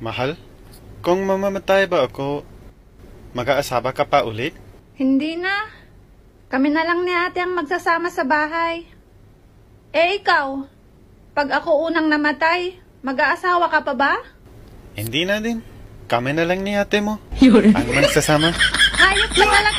Mahal, kung mamamatay ba ako, mag-aasawa ka pa ulit? Hindi na. Kami na lang ni ate ang magsasama sa bahay. Eh ikaw, pag ako unang namatay, mag-aasawa ka pa ba? Hindi na din. Kami na lang ni ate mo. Ang magsasama. Hayop ka talaga.